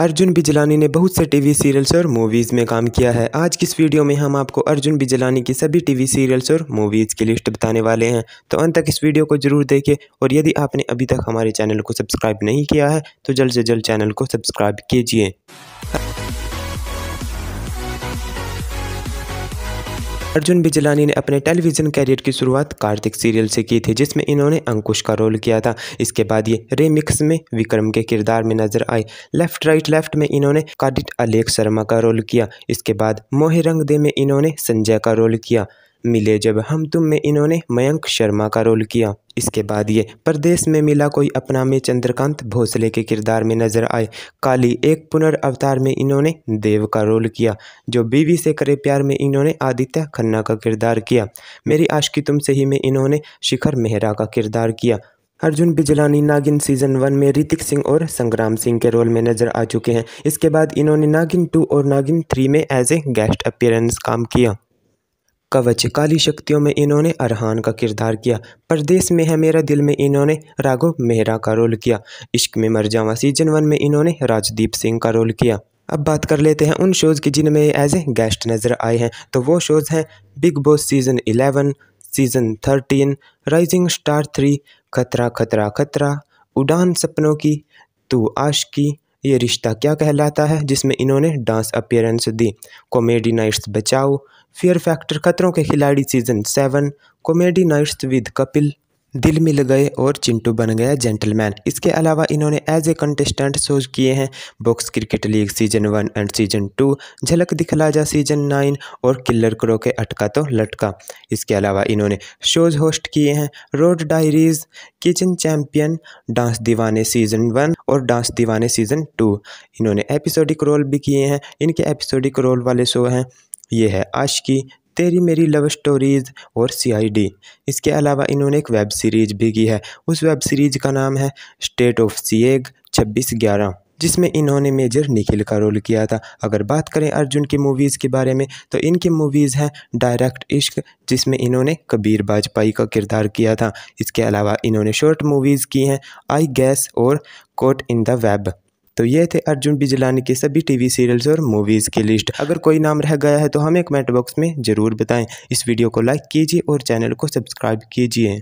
अर्जुन बिजलानी ने बहुत से टीवी सीरियल्स और मूवीज़ में काम किया है आज की इस वीडियो में हम आपको अर्जुन बिजलानी की सभी टीवी सीरियल्स और मूवीज़ की लिस्ट बताने वाले हैं तो अंत तक इस वीडियो को जरूर देखें और यदि आपने अभी तक हमारे चैनल को सब्सक्राइब नहीं किया है तो जल्द से जल्द चैनल को सब्सक्राइब कीजिए अर्जुन बिजलानी ने अपने टेलीविजन कैरियर की शुरुआत कार्तिक सीरियल से की थी जिसमें इन्होंने अंकुश का रोल किया था इसके बाद ये रेमिक्स में विक्रम के किरदार में नजर आए लेफ्ट राइट लेफ्ट में इन्होंने काडिट अलेख शर्मा का रोल किया इसके बाद मोहे रंग दे में इन्होंने संजय का रोल किया मिले जब हम तुम में इन्होंने मयंक शर्मा का रोल किया इसके बाद ये परदेश में मिला कोई अपना में चंद्रकांत भोसले के किरदार में नजर आए काली एक पुनर्वतार में इन्होंने देव का रोल किया जो बीवी से करे प्यार में इन्होंने आदित्य खन्ना का किरदार किया मेरी आशकी तुमसे ही में इन्होंने शिखर मेहरा का किरदार किया अर्जुन बिजलानी नागिन सीजन वन में ऋतिक सिंह और संग्राम सिंह के रोल में नजर आ चुके हैं इसके बाद इन्होंने नागिन टू और नागिन थ्री में एज ए गेस्ट अपियरेंस काम किया कवच काली शक्तियों में इन्होंने अरहान का किरदार किया परदेश में है मेरा दिल में इन्होंने राघव मेहरा का रोल किया इश्क में मर जावा सीजन वन में इन्होंने राजदीप सिंह का रोल किया अब बात कर लेते हैं उन शोज़ की जिनमें एज ए गेस्ट नज़र आए हैं तो वो शोज़ हैं Bigg Boss season eleven season thirteen rising star three खतरा खतरा खतरा उड़ान सपनों की तू आश की ये रिश्ता क्या कहलाता है जिसमें इन्होंने डांस अपियरेंस दी कॉमेडी नाइट्स बचाओ फियर फैक्टर खतरों के खिलाड़ी season seven comedy nights with Kapil दिल मिल गए और चिंटू बन गया जेंटलमैन इसके अलावा इन्होंने एज ए कंटेस्टेंट शोज किए हैं box cricket league season one and season two झलक दिखला जा सीजन नाइन और किलर करो के अटका तो लटका इसके अलावा इन्होंने शोज होस्ट किए हैं road diaries kitchen champion dance दीवाने सीजन वन और डांस दीवाने सीजन टू इन्होंने एपिसोडिक रोल भी किए हैं इनके एपिसोडिक रोल वाले शो हैं ये है आशकी तेरी मेरी लव स्टोरीज़ और सीआईडी इसके अलावा इन्होंने एक वेब सीरीज़ भी की है उस वेब सीरीज़ का नाम है स्टेट ऑफ सीएग छब्बीस ग्यारह जिसमें इन्होंने मेजर निखिल का रोल किया था अगर बात करें अर्जुन की मूवीज़ के बारे में तो इनकी मूवीज़ हैं डायरेक्ट इश्क जिसमें इन्होंने कबीर बाजपाई का किरदार किया था इसके अलावा इन्होंने शॉर्ट मूवीज़ की हैं आई गैस और कोट इन द वेब तो ये थे अर्जुन बिजलानी के सभी टीवी सीरियल्स और मूवीज़ की लिस्ट अगर कोई नाम रह गया है तो हमें कमेंट बॉक्स में ज़रूर बताएं इस वीडियो को लाइक कीजिए और चैनल को सब्सक्राइब कीजिए